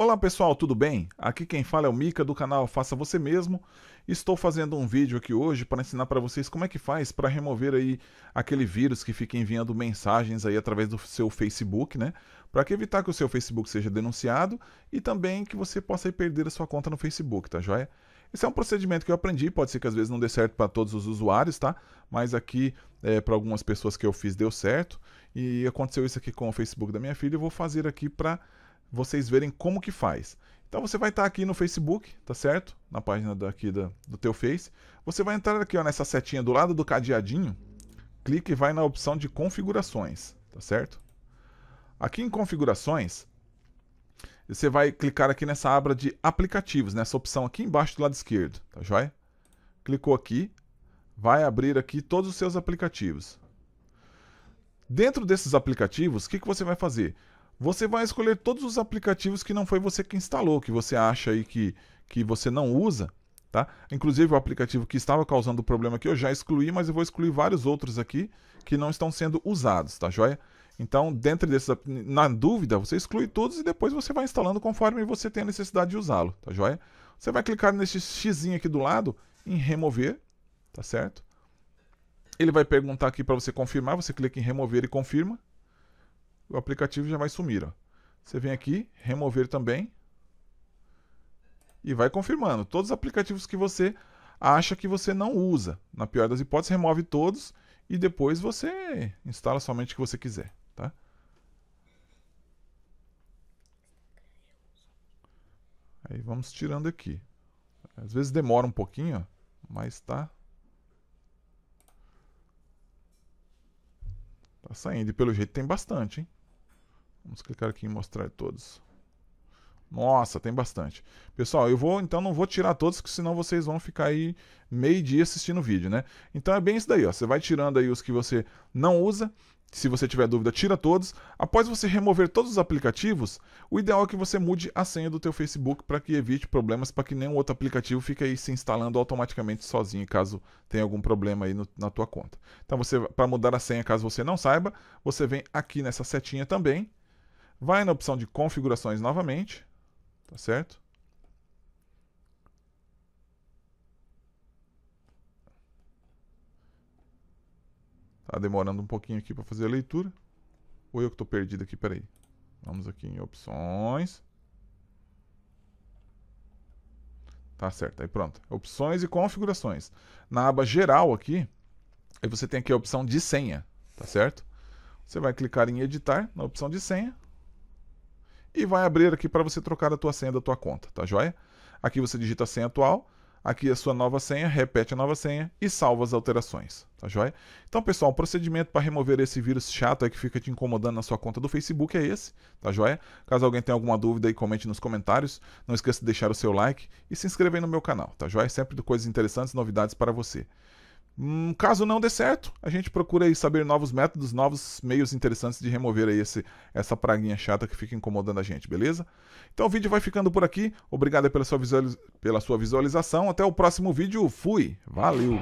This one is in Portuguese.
Olá pessoal, tudo bem? Aqui quem fala é o Mika do canal Faça Você Mesmo. Estou fazendo um vídeo aqui hoje para ensinar para vocês como é que faz para remover aí aquele vírus que fica enviando mensagens aí através do seu Facebook, né? Para evitar que o seu Facebook seja denunciado e também que você possa perder a sua conta no Facebook, tá joia? Esse é um procedimento que eu aprendi, pode ser que às vezes não dê certo para todos os usuários, tá? Mas aqui, é, para algumas pessoas que eu fiz, deu certo. E aconteceu isso aqui com o Facebook da minha filha, eu vou fazer aqui para vocês verem como que faz. Então você vai estar aqui no Facebook, tá certo? Na página daqui da, do teu Face. Você vai entrar aqui ó, nessa setinha do lado do cadeadinho, clique e vai na opção de configurações, tá certo? Aqui em configurações, você vai clicar aqui nessa aba de aplicativos, nessa opção aqui embaixo do lado esquerdo, tá joia? Clicou aqui, vai abrir aqui todos os seus aplicativos. Dentro desses aplicativos, o que, que você vai fazer? você vai escolher todos os aplicativos que não foi você que instalou, que você acha aí que, que você não usa, tá? Inclusive o aplicativo que estava causando o problema aqui eu já excluí, mas eu vou excluir vários outros aqui que não estão sendo usados, tá joia? Então, dentro desses, na dúvida, você exclui todos e depois você vai instalando conforme você tem a necessidade de usá-lo, tá joia? Você vai clicar nesse xzinho aqui do lado em remover, tá certo? Ele vai perguntar aqui para você confirmar, você clica em remover e confirma, o aplicativo já vai sumir. Ó. Você vem aqui, remover também. E vai confirmando. Todos os aplicativos que você acha que você não usa. Na pior das hipóteses, remove todos e depois você instala somente o que você quiser. Tá? Aí vamos tirando aqui. Às vezes demora um pouquinho, mas tá. Tá saindo. E pelo jeito tem bastante, hein? Vamos clicar aqui em mostrar todos. Nossa, tem bastante. Pessoal, eu vou, então não vou tirar todos, porque senão vocês vão ficar aí meio dia assistindo o vídeo, né? Então é bem isso daí, ó. Você vai tirando aí os que você não usa. Se você tiver dúvida, tira todos. Após você remover todos os aplicativos, o ideal é que você mude a senha do teu Facebook para que evite problemas, para que nenhum outro aplicativo fique aí se instalando automaticamente sozinho, caso tenha algum problema aí no, na tua conta. Então você, para mudar a senha, caso você não saiba, você vem aqui nessa setinha também, Vai na opção de configurações novamente, tá certo? Tá demorando um pouquinho aqui para fazer a leitura. Ou eu que tô perdido aqui, peraí. Vamos aqui em opções. Tá certo, aí pronto. Opções e configurações. Na aba geral aqui, aí você tem aqui a opção de senha, tá certo? Você vai clicar em editar na opção de senha e vai abrir aqui para você trocar a tua senha da tua conta, tá joia? Aqui você digita a senha atual, aqui a sua nova senha, repete a nova senha e salva as alterações, tá joia? Então, pessoal, o procedimento para remover esse vírus chato aí que fica te incomodando na sua conta do Facebook é esse, tá joia? Caso alguém tenha alguma dúvida aí, comente nos comentários. Não esqueça de deixar o seu like e se inscrever no meu canal, tá joia? Sempre coisas interessantes, novidades para você. Hum, caso não dê certo, a gente procura aí saber novos métodos, novos meios interessantes de remover aí esse, essa praguinha chata que fica incomodando a gente, beleza? Então o vídeo vai ficando por aqui. Obrigado pela sua, visualiz... pela sua visualização. Até o próximo vídeo. Fui. Valeu.